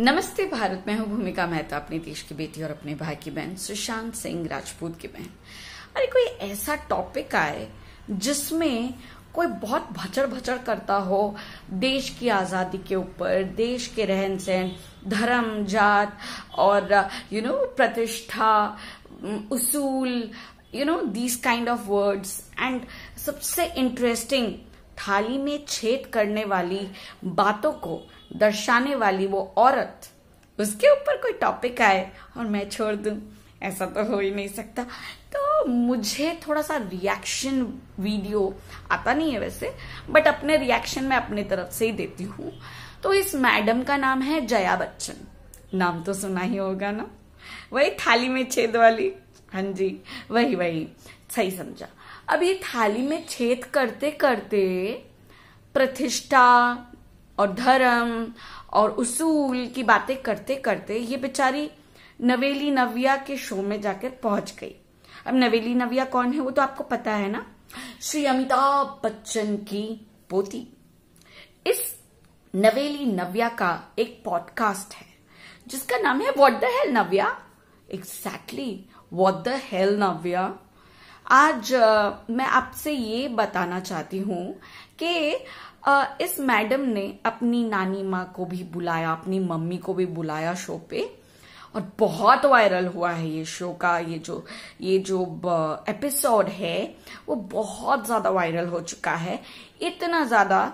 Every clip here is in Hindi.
नमस्ते भारत मैं हूँ भूमिका मेहता अपने देश की बेटी और अपने भाई की बहन सुशांत सिंह राजपूत की बहन अरे कोई ऐसा टॉपिक आए जिसमें कोई बहुत भचड़ भचड़ करता हो देश की आज़ादी के ऊपर देश के रहन सहन धर्म जात और यू नो प्रतिष्ठा उसूल you know these kind of words and सबसे इंटरेस्टिंग खाली में छेद करने वाली बातों को दर्शाने वाली वो औरत उसके ऊपर कोई टॉपिक आए और मैं छोड़ दूं ऐसा तो हो ही नहीं सकता तो मुझे थोड़ा सा रिएक्शन वीडियो आता नहीं है वैसे बट अपने रिएक्शन मैं अपनी तरफ से ही देती हूँ तो इस मैडम का नाम है जया बच्चन नाम तो सुना ही होगा ना वही थाली में छेद वाली हाँ जी वही वही सही समझा अब ये थाली में छेद करते करते प्रतिष्ठा और धर्म और उसूल की बातें करते करते ये बेचारी नवेली नविया के शो में जाकर पहुंच गई अब नवेली नविया कौन है वो तो आपको पता है ना श्री अमिताभ बच्चन की पोती इस नवेली नव्या का एक पॉडकास्ट है जिसका नाम है what the hell Navya exactly what the hell Navya आज मैं आपसे ये बताना चाहती हूँ कि इस मैडम ने अपनी नानी माँ को भी बुलाया अपनी मम्मी को भी बुलाया शो पे और बहुत वायरल हुआ है ये शो का ये जो ये जो एपिसोड है वो बहुत ज्यादा वायरल हो चुका है इतना ज्यादा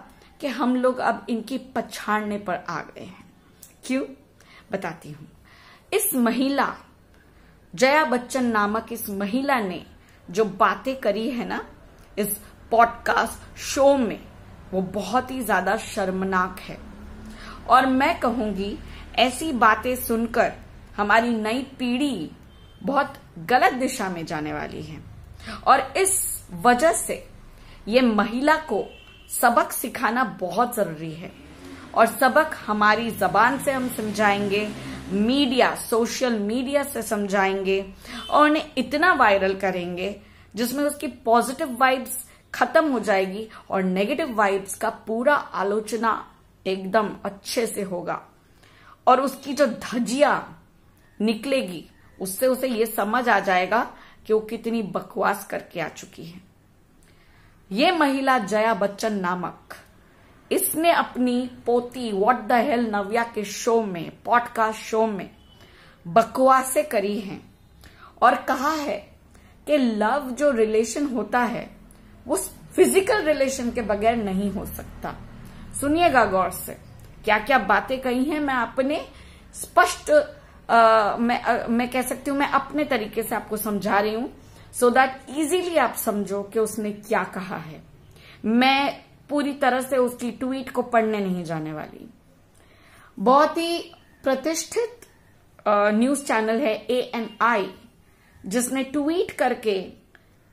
कि हम लोग अब इनकी पछाड़ने पर आ गए हैं क्यों बताती हूँ इस महिला जया बच्चन नामक इस महिला ने जो बातें करी है ना इस पॉडकास्ट शो में वो बहुत ही ज्यादा शर्मनाक है और मैं कहूंगी ऐसी बातें सुनकर हमारी नई पीढ़ी बहुत गलत दिशा में जाने वाली है और इस वजह से ये महिला को सबक सिखाना बहुत जरूरी है और सबक हमारी जबान से हम समझाएंगे मीडिया सोशल मीडिया से समझाएंगे और उन्हें इतना वायरल करेंगे जिसमें उसकी पॉजिटिव वाइब्स खत्म हो जाएगी और नेगेटिव वाइब्स का पूरा आलोचना एकदम अच्छे से होगा और उसकी जो धजिया निकलेगी उससे उसे ये समझ आ जाएगा कि वो कितनी बकवास करके आ चुकी है ये महिला जया बच्चन नामक इसने अपनी पोती व्हाट द हेल नव्या के शो में पॉडकास्ट शो में बकवासे करी हैं और कहा है कि लव जो रिलेशन होता है वो फिजिकल रिलेशन के बगैर नहीं हो सकता सुनिएगा गौर से क्या क्या बातें कही हैं मैं अपने स्पष्ट आ, मैं आ, मैं कह सकती हूँ मैं अपने तरीके से आपको समझा रही हूँ सो दैट इजीली आप समझो कि उसने क्या कहा है मैं पूरी तरह से उसकी ट्वीट को पढ़ने नहीं जाने वाली बहुत ही प्रतिष्ठित न्यूज चैनल है ए एन आई जिसने ट्वीट करके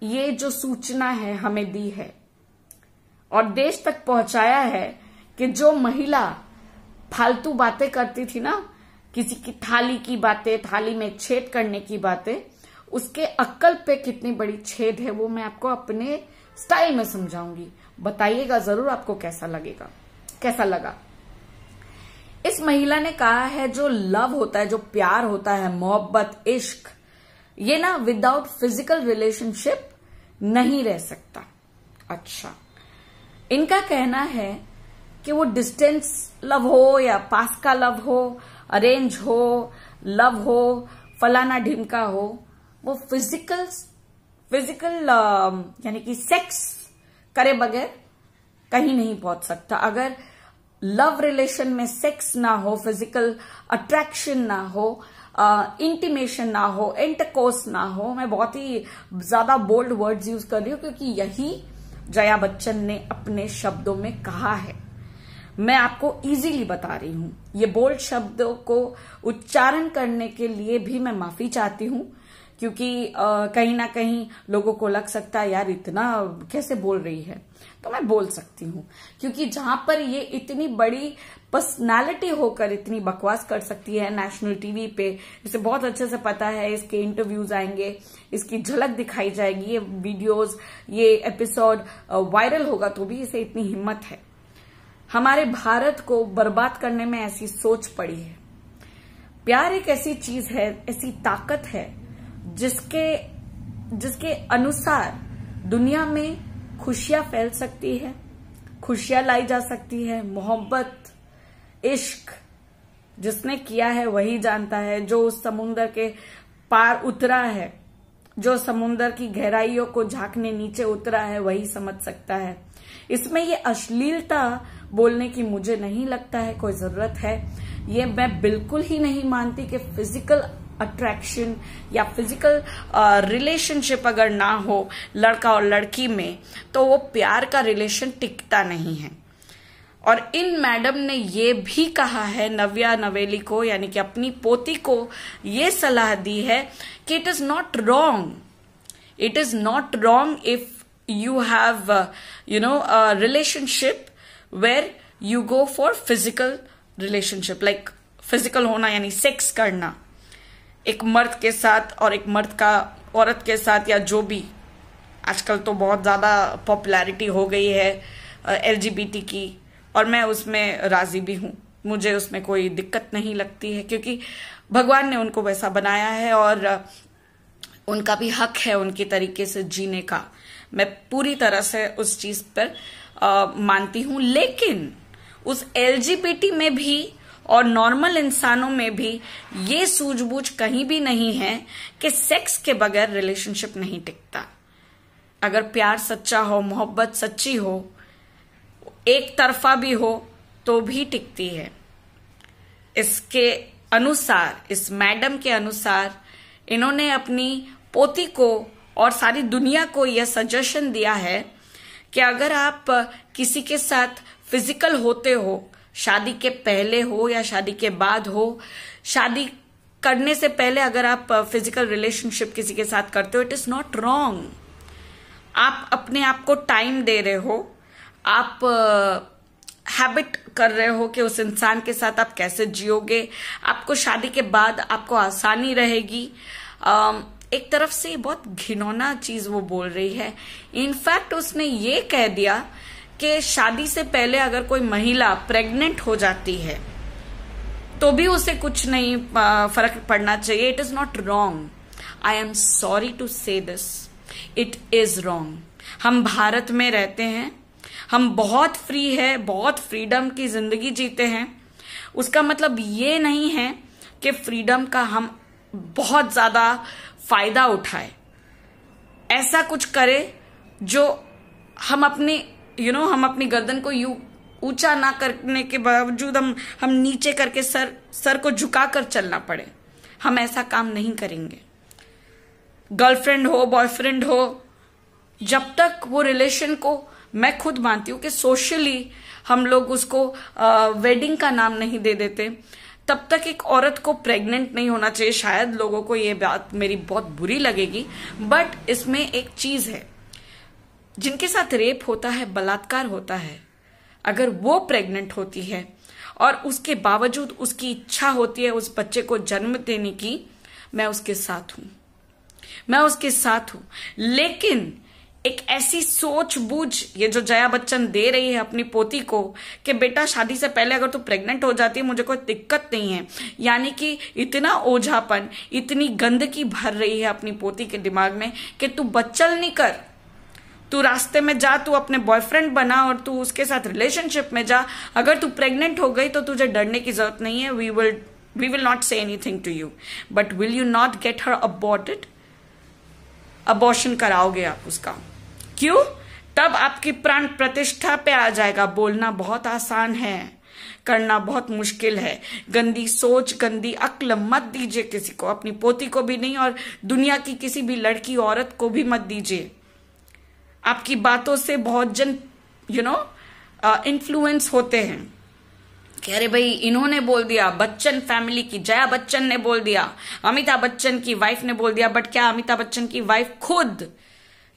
ये जो सूचना है हमें दी है और देश तक पहुंचाया है कि जो महिला फालतू बातें करती थी ना किसी की थाली की बातें थाली में छेद करने की बातें उसके अक्ल पे कितनी बड़ी छेद है वो मैं आपको अपने स्टाइल में समझाऊंगी बताइएगा जरूर आपको कैसा लगेगा कैसा लगा इस महिला ने कहा है जो लव होता है जो प्यार होता है मोहब्बत इश्क ये ना विदाउट फिजिकल रिलेशनशिप नहीं रह सकता अच्छा इनका कहना है कि वो डिस्टेंस लव हो या पास का लव हो अरेंज हो लव हो फलाना ढिमका हो वो फिजिकल फिजिकल um, यानी कि सेक्स करे बगैर कहीं नहीं पहुंच सकता अगर लव रिलेशन में सेक्स ना हो फिजिकल अट्रैक्शन ना हो इंटीमेशन ना हो इंटकोस ना हो मैं बहुत ही ज्यादा बोल्ड वर्ड्स यूज कर रही हूँ क्योंकि यही जया बच्चन ने अपने शब्दों में कहा है मैं आपको इजीली बता रही हूं ये बोल्ड शब्दों को उच्चारण करने के लिए भी मैं माफी चाहती हूं क्योंकि कहीं ना कहीं लोगों को लग सकता है यार इतना कैसे बोल रही है तो मैं बोल सकती हूँ क्योंकि जहां पर ये इतनी बड़ी पर्सनालिटी होकर इतनी बकवास कर सकती है नेशनल टीवी पे इसे बहुत अच्छे से पता है इसके इंटरव्यूज आएंगे इसकी झलक दिखाई जाएगी ये वीडियोज ये एपिसोड वायरल होगा तो भी इसे इतनी हिम्मत है हमारे भारत को बर्बाद करने में ऐसी सोच पड़ी है प्यार एक ऐसी चीज है ऐसी ताकत है जिसके जिसके अनुसार दुनिया में खुशियां फैल सकती है खुशियां लाई जा सकती है मोहब्बत इश्क जिसने किया है वही जानता है जो उस समुन्दर के पार उतरा है जो समुन्दर की गहराइयों को झांकने नीचे उतरा है वही समझ सकता है इसमें ये अश्लीलता बोलने की मुझे नहीं लगता है कोई जरूरत है ये मैं बिल्कुल ही नहीं मानती कि फिजिकल अट्रैक्शन या फिजिकल रिलेशनशिप अगर ना हो लड़का और लड़की में तो वो प्यार का रिलेशन टिकता नहीं है और इन मैडम ने ये भी कहा है नव्या नवेली को यानी कि अपनी पोती को ये सलाह दी है कि it is not wrong it is not wrong if you have you know relationship where you go for physical relationship like physical होना यानी सेक्स करना एक मर्द के साथ और एक मर्द का औरत के साथ या जो भी आजकल तो बहुत ज़्यादा पॉपुलैरिटी हो गई है एल uh, की और मैं उसमें राजी भी हूँ मुझे उसमें कोई दिक्कत नहीं लगती है क्योंकि भगवान ने उनको वैसा बनाया है और उनका भी हक है उनके तरीके से जीने का मैं पूरी तरह से उस चीज पर मानती हूं लेकिन उस एलजीबीटी में भी और नॉर्मल इंसानों में भी ये सूझबूझ कहीं भी नहीं है कि सेक्स के बगैर रिलेशनशिप नहीं टिकता अगर प्यार सच्चा हो मोहब्बत सच्ची हो एक तरफा भी हो तो भी टिकती है इसके अनुसार इस मैडम के अनुसार इन्होंने अपनी पोती को और सारी दुनिया को यह सजेशन दिया है कि अगर आप किसी के साथ फिजिकल होते हो शादी के पहले हो या शादी के बाद हो शादी करने से पहले अगर आप फिजिकल रिलेशनशिप किसी के साथ करते हो इट इज नॉट रॉन्ग आप अपने आप को टाइम दे रहे हो आप हैबिट कर रहे हो कि उस इंसान के साथ आप कैसे जियोगे आपको शादी के बाद आपको आसानी रहेगी एक तरफ से बहुत घिनौना चीज वो बोल रही है इनफैक्ट उसने ये कह दिया कि शादी से पहले अगर कोई महिला प्रेग्नेंट हो जाती है तो भी उसे कुछ नहीं फर्क पड़ना चाहिए it is not wrong I am sorry to say this it is wrong हम भारत में रहते हैं हम बहुत फ्री है बहुत फ्रीडम की जिंदगी जीते हैं उसका मतलब ये नहीं है कि फ्रीडम का हम बहुत ज्यादा फायदा उठाए ऐसा कुछ करे जो हम अपने यू you नो know, हम अपनी गर्दन को यू ऊंचा ना करने के बावजूद हम हम नीचे करके सर सर को झुका कर चलना पड़े हम ऐसा काम नहीं करेंगे गर्लफ्रेंड हो बॉयफ्रेंड हो जब तक वो रिलेशन को मैं खुद मानती हूँ कि सोशली हम लोग उसको वेडिंग का नाम नहीं दे देते तब तक एक औरत को प्रेग्नेंट नहीं होना चाहिए शायद लोगों को ये बात मेरी बहुत बुरी लगेगी बट इसमें एक चीज है जिनके साथ रेप होता है बलात्कार होता है अगर वो प्रेग्नेंट होती है और उसके बावजूद उसकी इच्छा होती है उस बच्चे को जन्म देने की मैं उसके साथ हूं मैं उसके साथ हूं लेकिन एक ऐसी सोच बूझ ये जो जया बच्चन दे रही है अपनी पोती को कि बेटा शादी से पहले अगर तू प्रेग्नेंट हो जाती है मुझे कोई दिक्कत नहीं है यानी कि इतना ओझापन इतनी गंदगी भर रही है अपनी पोती के दिमाग में कि तू बच्चल नहीं कर तू रास्ते में जा तू अपने बॉयफ्रेंड बना और तू उसके साथ रिलेशनशिप में जा अगर तू प्रेग्नेंट हो गई तो तुझे डरने की जरूरत नहीं है we will we will not say any to you but will you not get her it abortion कराओगे आप उसका क्यों तब आपकी प्राण प्रतिष्ठा पे आ जाएगा बोलना बहुत आसान है करना बहुत मुश्किल है गंदी सोच गंदी अक्ल मत दीजिए किसी को अपनी पोती को भी नहीं और दुनिया की किसी भी लड़की औरत को भी मत दीजिए आपकी बातों से बहुत जन यू नो इन्फ्लुएंस होते हैं कह अरे भाई इन्होंने बोल दिया बच्चन फैमिली की जया बच्चन ने बोल दिया अमिताभ बच्चन की वाइफ ने बोल दिया बट क्या अमिताभ बच्चन की वाइफ खुद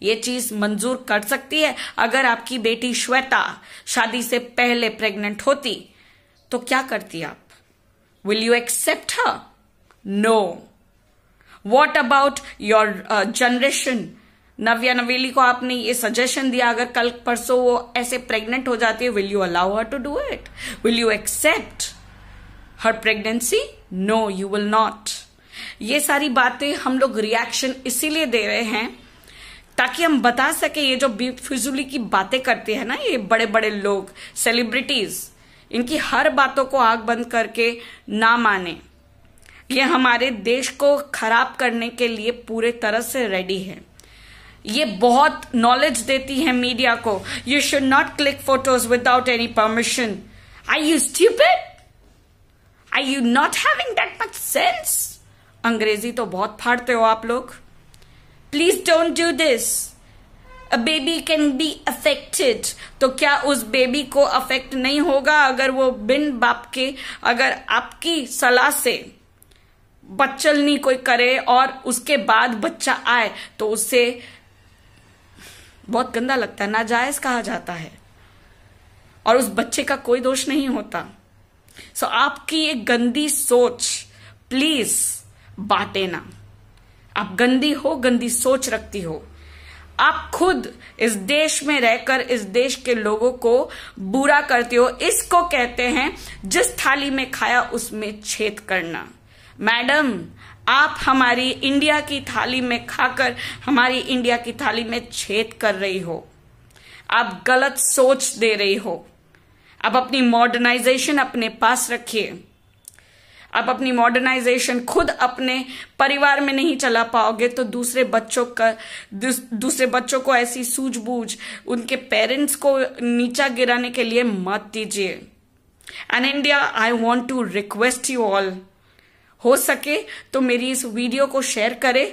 ये चीज मंजूर कर सकती है अगर आपकी बेटी श्वेता शादी से पहले प्रेग्नेंट होती तो क्या करती आप will you accept no what about your generation Navya Naveli को आपने ये सजेशन दिया अगर कल परसों वो ऐसे प्रेग्नेंट हो जाती है will you allow her to do it will you accept her pregnancy no you will not ये सारी बातें हम लोग रिएक्शन इसीलिए दे रहे हैं ताकि हम बता सके ये जो फिजुली की बातें करते हैं ना ये बड़े बड़े लोग सेलिब्रिटीज इनकी हर बातों को आग बंद करके ना माने ये हमारे देश को खराब करने के लिए पूरे तरह से रेडी है ये बहुत नॉलेज देती है मीडिया को you should not click photos without any permission I you stupid I you not having that much sense अंग्रेजी तो बहुत फाड़ते हो आप लोग please don't do this a baby can be affected तो क्या उस बेबी को अफेक्ट नहीं होगा अगर वो बिन बाप के अगर आपकी सलाह से नहीं कोई करे और उसके बाद बच्चा आए तो उससे बहुत गंदा लगता है नाजायज कहा जाता है और उस बच्चे का कोई दोष नहीं होता सो so, आपकी ये गंदी सोच प्लीज बांटे ना आप गंदी हो गंदी सोच रखती हो आप खुद इस देश में रहकर इस देश के लोगों को बुरा करते हो इसको कहते हैं जिस थाली में खाया उसमें छेद करना मैडम आप हमारी इंडिया की थाली में खाकर हमारी इंडिया की थाली में छेद कर रही हो आप गलत सोच दे रही हो आप अपनी मॉडर्नाइजेशन अपने पास रखिए आप अपनी मॉडर्नाइजेशन खुद अपने परिवार में नहीं चला पाओगे तो दूसरे बच्चों का दूसरे बच्चों को ऐसी सूझबूझ उनके पेरेंट्स को नीचा गिराने के लिए मत दीजिए and India I want to request you all हो सके तो मेरी इस वीडियो को शेयर करें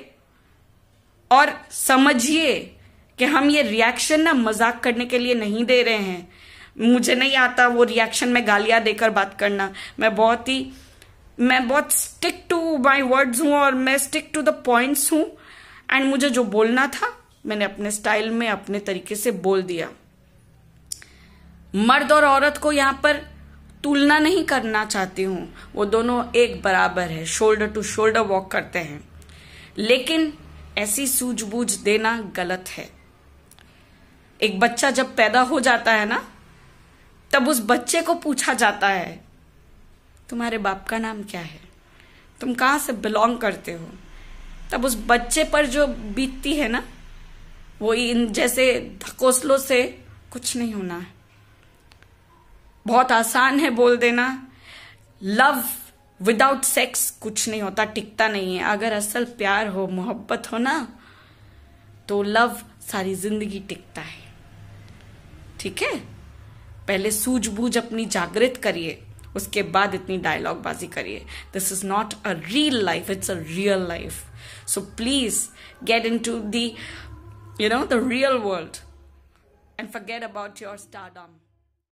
और समझिए कि हम ये रिएक्शन ना मजाक करने के लिए नहीं दे रहे हैं मुझे नहीं आता वो रिएक्शन में गालियां देकर बात करना मैं बहुत ही मैं बहुत स्टिक टू माई वर्ड्स हूँ और मैं स्टिक टू द पॉइंट्स हूँ एंड मुझे जो बोलना था मैंने अपने स्टाइल में अपने तरीके से बोल दिया मर्द और औरत को यहां पर तुलना नहीं करना चाहती हूँ वो दोनों एक बराबर है शोल्डर टू शोल्डर वॉक करते हैं लेकिन ऐसी सूझबूझ देना गलत है एक बच्चा जब पैदा हो जाता है ना तब उस बच्चे को पूछा जाता है तुम्हारे बाप का नाम क्या है तुम कहाँ से बिलोंग करते हो तब उस बच्चे पर जो बीतती है ना वो इन जैसे धकोसलों से कुछ नहीं होना है बहुत आसान है बोल देना लव विदाउट सेक्स कुछ नहीं होता टिकता नहीं है अगर असल प्यार हो मोहब्बत हो ना तो लव सारी जिंदगी टिकता है ठीक है पहले सूझबूझ अपनी जागृत करिए उसके बाद इतनी डायलॉग बाजी करिए this is not a real life it's a real life so please get in to the you know the real world and forget about your Dom